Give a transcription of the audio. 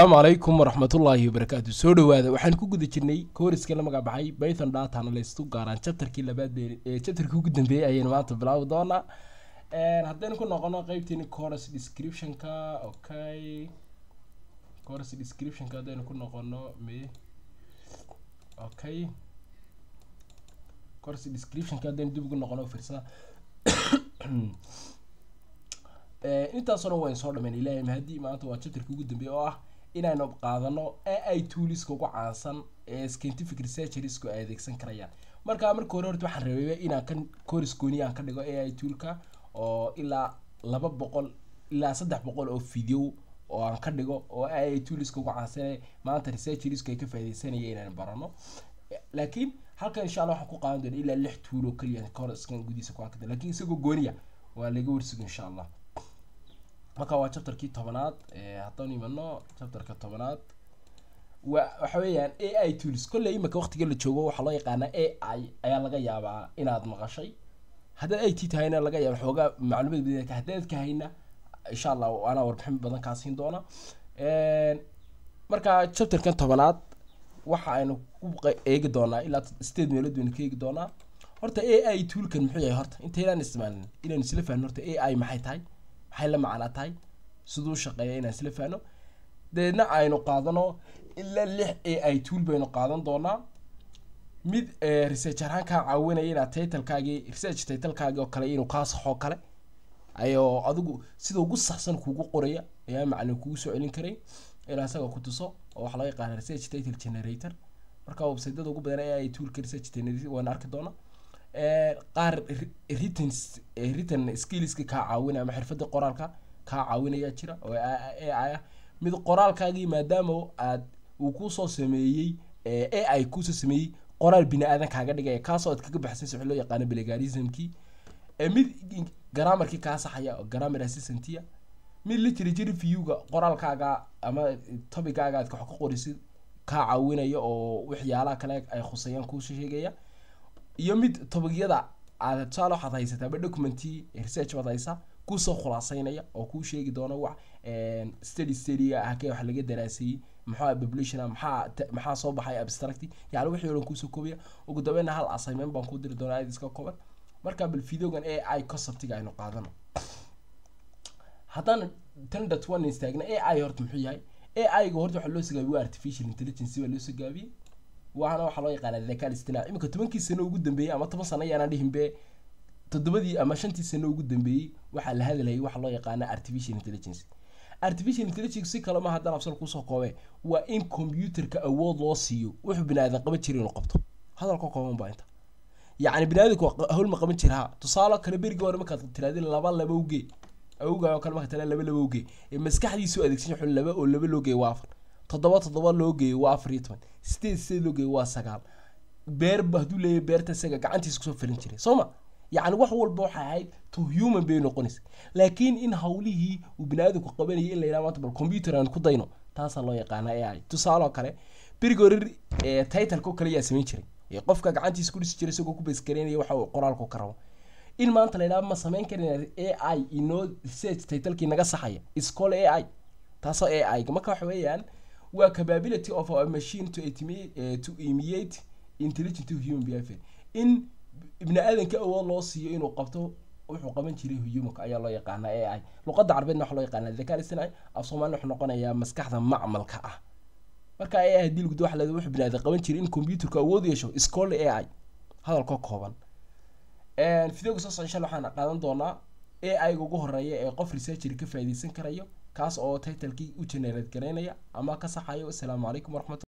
asalaamu calaykum waraxmatullaahi wabarakaatu soo dhawaada waxaan ku guda jirnay kooriska la magabaxay baython datan laysu gaaraan jabtarkii labaad ee jabtarkii ugu dambeeyey ayaynu maanta bilaabi doonaa haddaynu ku noqono qeybteeni coros descriptionka okay coros descriptionka haddaynu ku noqono me okay coros descriptionka haddaynu dib ugu noqono firsada intaasoo dhan waynu soo dhameyn ilaahay mahadii maanta waa jabtarkii ugu dambeeye oo ah inaynu qaadano ee ay tuuliska ugu caansan ee scientific researchersku ay adeegsan karayaan markaa marka hore horta waxaan rabeeya inaan kan coris gooni aan ah ka dhigo a i toolka oo ilaa laba boqol ilaa saddex boqol oo video oo aan ka dhigo oo a i tooliska ugu caansane maanta researchersku ay ka faaidaysanaya inaan barano laakiin halkan insha allah waxaan ku qaadan doona ilaa lix tuul oo keliya coriskan gudiisa ku aan lakiin isagoo gooniya ah, waa laga warsugo insha allah marka waa chapterkii tobanaad haddaan imano chapterka tobanaad wa waxa weeyaan a i tools kolley imika waqtiga la joogo waxaa loo yaqaanaa a i ayaa laga yaabaa inaad maqashay haddaad i t tahayna laga yaaba xoogaa macluumaad badan haddaad kahayna insha allah anaa warbixin badan kaa siin doona marka chapterkan tobanaad waxa aynu ku eegi doonaa ilaa sideed meelood baynu ka eegi doonaa horta a i toolkan muxuu yahay horta intaynaan isticmaalin inaanu isla fahmin horta a i maxay tahay maxay la macnaa tahay siduu shaqeeya inaan isla fahno dabeedna aynu qaadano ilaa lix ee i tool baynu qaadan doonaa mid eh, research ahaan kaa caawinaya inaad titlekaagii research titlekaagii oo kale inuu kaasaxoo kale ayoo adigu sida ugu saxsan kuugu qoraya ayaa macalin kugu soo celin karay ilaa isaga ku tuso oo waxaa laga qaana research title generator marka websaydyada ugu badan a i research generator waana arki doonaa qaar ritan skillska kaa caawinaya ama xirfada qoraalka kaa caawinaya jira oo ai ah mid qoraalkaagii maadaama aad uu kuusoo sameeyey a i kuusoo sameeyey qoraal bini-aadan kaaga dhigaya kaasoo aad kaga baxsanaysa waxaa loo yaqaano belegarismkii mid garamarkii kaa saxaya oo grammar assistantia mid literature viewga qoraalkaaga ama tobicaaga aad wax ka qorisid kaa caawinaya oo waxyaalaha kale ay khusayaan kuusoo sheegaya iyo mid tobagyada aad tusaale waxaad haysataaba documenty research baad haysa kuusoo khulaaseynaya oo kuu sheegi doona wax ehm, study studyga ah kee wax laga daraaseeyey maxaa publishna maxaa soo baxay abstract yacni wixii olan kuusoo koobiya ugu dambeynna hal assignment baan kuu diri doonaa aad iska kooban marka bal videogan ai conceptiga aynu qaadano haddaan tan dot one istaagna ai horta muxuu yahay ai-ga horta waxaa loo soo waa artificial intelligence baa loo soo gaabiyey waana waxaa loo yaqaanaa dakaal istinaa iminka tobankii sano ugu dambeeyey ama toban sano yaanaan dhihinbe toddobadii ama shantii sano ugu dambeeyey waxaa la hadlayay waxaa loo yaqaana artificial intelligence artificial intelligence si kale maha haddaan absal kuusoo koobee waa in combyuterka awood loo siiyo wuxuu binaadan qaban jira inuu qabto hadalka kooban baa inta yacni binaadamku hawl ma qaban jiraa tusaale kale berigii hore markaad tiraadin laba labowge awowga oo kale markaa tiraa laba labowge ee maskaxdiisu adeegsan xun laba oo laba looge waafan todoba todoba loo geeyey waa afar iyo toban sideed sideed loo geeyey waa sagaal beerba hadduu leeyahy beerta isaga gacantiisa kusoo filin jiray soo ma yacni wax walba waxay ahayd to human bay noqonaysa laakiin in hawlihii uu biniaadamku qabanayay in la maanta bal computer aan ku dayno taasaa loo yaqaana a i tusaale kale berigorir titalka oo kale eh, yaa samayn jiray ee eh, qofka gacantiisa ku dhisi jiray isagoo ku beskareynaya waxa uu qoraalku ka in maanta la ma samayn karin a i inoo research titalkii naga saxaya iscall a i taasoo a i marka waxa weeyaan waa capability of a machine to, eh, to imiate intelligent human behavior in ibni aadanka awood loo siiyo inuu qabto wuxuu qaban jiray humanka ayaa loo yaqaanaa a i luqadda carbeedna waxa loo yaqaanaa dakalisna af soomaalina wuxuu noqonayaa maskaxda macmalka ah marka a i hadii lugud waa le wuxuu biniaadan qaban jiray in combyuterku awood yeesho iscool a i hadalkoo kooban videoga soo socda insha alla waxaan qaadan doonaa a i ugu horeeya ee qof researchery ka faa'iideysan karayo kaas oo taytalkii u generate garaynaya ama ka saxayo asalaamu calaykum waraxmatu